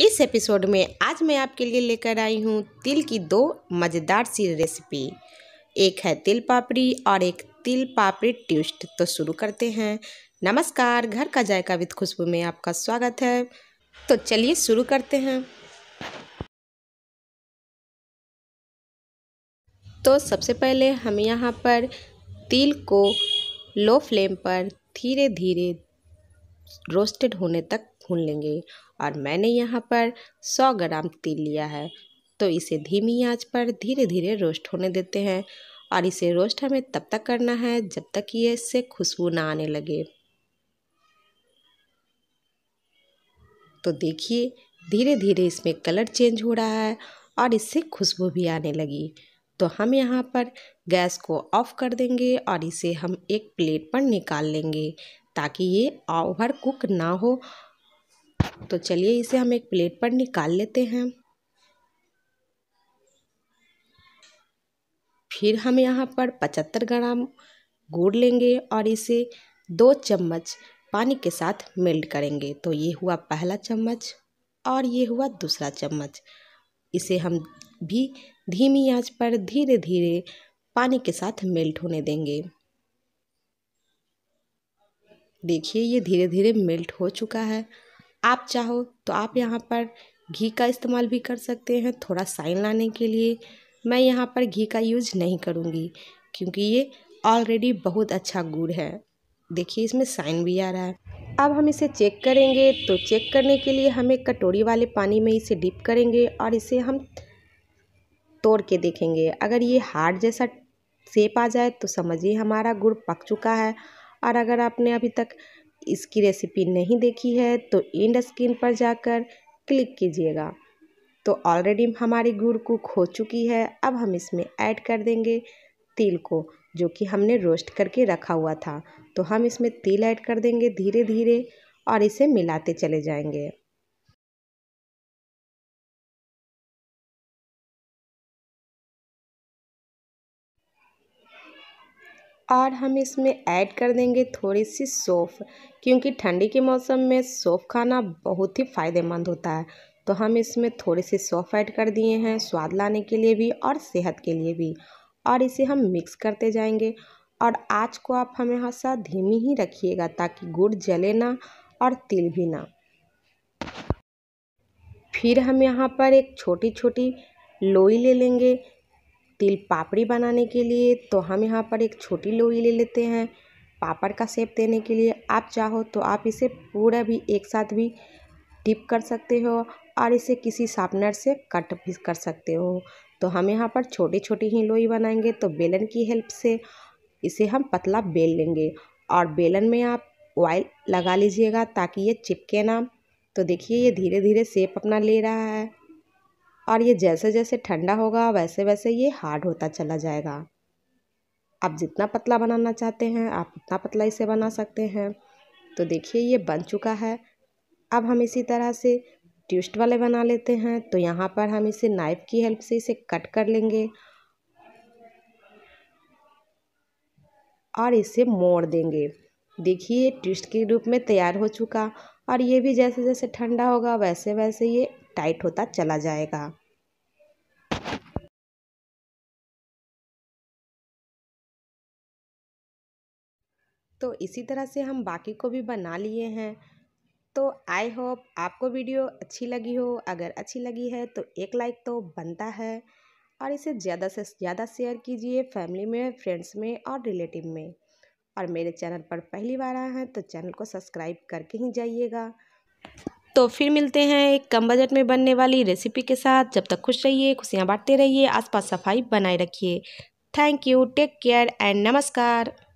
इस एपिसोड में आज मैं आपके लिए लेकर आई हूँ तिल की दो मज़ेदार सी रेसिपी एक है तिल पापड़ी और एक तिल पापड़ी ट्विस्ट तो शुरू करते हैं नमस्कार घर का जायका विद खुशबू में आपका स्वागत है तो चलिए शुरू करते हैं तो सबसे पहले हम यहाँ पर तिल को लो फ्लेम पर धीरे धीरे रोस्टेड होने तक भून लेंगे और मैंने यहाँ पर 100 ग्राम तिल लिया है तो इसे धीमी आंच पर धीरे धीरे रोस्ट होने देते हैं और इसे रोस्ट हमें तब तक करना है जब तक ये इससे खुशबू ना आने लगे तो देखिए धीरे धीरे इसमें कलर चेंज हो रहा है और इससे खुशबू भी आने लगी तो हम यहाँ पर गैस को ऑफ़ कर देंगे और इसे हम एक प्लेट पर निकाल लेंगे ताकि ये ओवर कुक ना हो तो चलिए इसे हम एक प्लेट पर निकाल लेते हैं फिर हम यहाँ पर पचहत्तर ग्राम गुड़ लेंगे और इसे दो चम्मच पानी के साथ मेल्ट करेंगे तो ये हुआ पहला चम्मच और ये हुआ दूसरा चम्मच इसे हम भी धीमी आंच पर धीरे धीरे पानी के साथ मेल्ट होने देंगे देखिए ये धीरे धीरे मेल्ट हो चुका है आप चाहो तो आप यहाँ पर घी का इस्तेमाल भी कर सकते हैं थोड़ा साइन लाने के लिए मैं यहाँ पर घी का यूज नहीं करूँगी क्योंकि ये ऑलरेडी बहुत अच्छा गुड़ है देखिए इसमें साइन भी आ रहा है अब हम इसे चेक करेंगे तो चेक करने के लिए हम एक कटोरी वाले पानी में इसे डिप करेंगे और इसे हम तोड़ के देखेंगे अगर ये हार्ड जैसा सेप आ जाए तो समझिए हमारा गुड़ पक चुका है और अगर आपने अभी तक इसकी रेसिपी नहीं देखी है तो इंड स्क्रीन पर जाकर क्लिक कीजिएगा तो ऑलरेडी हमारी गुड़ कुक हो चुकी है अब हम इसमें ऐड कर देंगे तिल को जो कि हमने रोस्ट करके रखा हुआ था तो हम इसमें तिल ऐड कर देंगे धीरे धीरे और इसे मिलाते चले जाएंगे और हम इसमें ऐड कर देंगे थोड़ी सी सौफ क्योंकि ठंडी के मौसम में सौफ खाना बहुत ही फ़ायदेमंद होता है तो हम इसमें थोड़ी सी सौफ ऐड कर दिए हैं स्वाद लाने के लिए भी और सेहत के लिए भी और इसे हम मिक्स करते जाएंगे और आँच को आप हमेशा धीमी ही रखिएगा ताकि गुड़ जले ना और तिल भी ना फिर हम यहाँ पर एक छोटी छोटी लोई ले लेंगे तिल पापड़ी बनाने के लिए तो हम यहाँ पर एक छोटी लोई ले लेते हैं पापड़ का सेप देने के लिए आप चाहो तो आप इसे पूरा भी एक साथ भी डिप कर सकते हो और इसे किसी शार्पनर से कट भी कर सकते हो तो हम यहाँ पर छोटी छोटी ही लोई बनाएंगे तो बेलन की हेल्प से इसे हम पतला बेल लेंगे और बेलन में आप ऑयल लगा लीजिएगा ताकि ये चिपके ना तो देखिए ये धीरे धीरे सेप अपना ले रहा है और ये जैसे जैसे ठंडा होगा वैसे वैसे ये हार्ड होता चला जाएगा आप जितना पतला बनाना चाहते हैं आप उतना पतला इसे बना सकते हैं तो देखिए ये बन चुका है अब हम इसी तरह से ट्विस्ट वाले बना लेते हैं तो यहाँ पर हम इसे नाइफ़ की हेल्प से इसे कट कर लेंगे और इसे मोड़ देंगे देखिए ट्विस्ट के रूप में तैयार हो चुका और ये भी जैसे जैसे ठंडा होगा वैसे वैसे ये टाइट होता चला जाएगा तो इसी तरह से हम बाकी को भी बना लिए हैं तो आई होप आपको वीडियो अच्छी लगी हो अगर अच्छी लगी है तो एक लाइक तो बनता है और इसे ज़्यादा से ज़्यादा शेयर कीजिए फैमिली में फ्रेंड्स में और रिलेटिव में और मेरे चैनल पर पहली बार आए हैं तो चैनल को सब्सक्राइब करके ही जाइएगा तो फिर मिलते हैं एक कम बजट में बनने वाली रेसिपी के साथ जब तक खुश रहिए खुशियाँ बांटते रहिए आसपास सफाई बनाए रखिए thank you take care and नमस्कार